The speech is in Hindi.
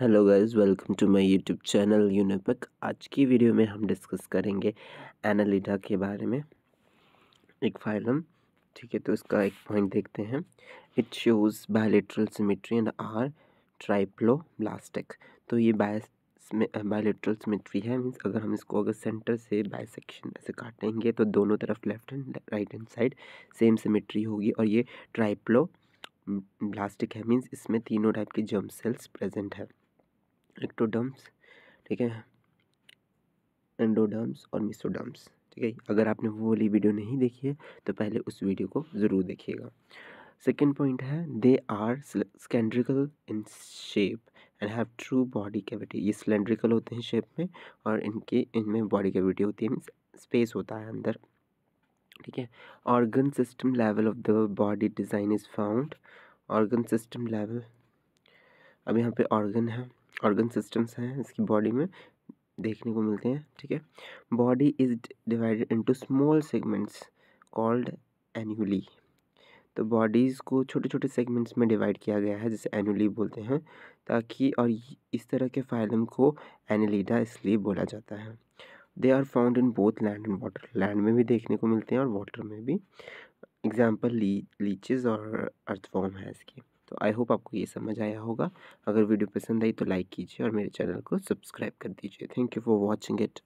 hello guys welcome to my YouTube channel यूनिपक आज की वीडियो में हम डिस्कस करेंगे एनालिडा के बारे में एक फाइलम ठीक है तो इसका एक पॉइंट देखते हैं it shows bilateral symmetry and are ब्लास्टिक तो ये बायोलेट्रल सिमेट्री है मीन्स अगर हम इसको अगर सेंटर से बायसेक्शन ऐसे काटेंगे तो दोनों तरफ left and right hand side same symmetry होगी और ये ट्राइप्लो ब्लास्टिक है मीन्स इसमें तीनों टाइप की जर्म सेल्स प्रेजेंट है एक्टोडम्स ठीक है एंडोडम्स और मिसोडम्स ठीक है अगर आपने वो वाली वीडियो नहीं देखी है तो पहले उस वीडियो को ज़रूर देखिएगा सेकेंड पॉइंट है they are cylindrical in shape and have true body cavity ये सिलेंड्रिकल होते हैं शेप में और इनके इनमें बॉडी कैविटी होती है मीन्स स्पेस होता है अंदर ठीक है organ system level of the body design is found organ system level अब यहाँ पे ऑर्गन है ऑर्गन सिस्टम्स हैं इसकी बॉडी में देखने को मिलते हैं ठीक है body is divided into small segments called annuli तो बॉडीज़ को छोटे छोटे सेगमेंट्स में डिवाइड किया गया है जिसे एनुअली बोलते हैं ताकि और इस तरह के फाइलम को एनिलीडा इसलिए बोला जाता है they are found in both land and water land में भी देखने को मिलते हैं और वाटर में भी एग्जाम्पल ली लीचेज़ और अर्थफॉर्म है इसकी आई होप आपको ये समझ आया होगा अगर वीडियो पसंद आई तो लाइक कीजिए और मेरे चैनल को सब्सक्राइब कर दीजिए thank you for watching it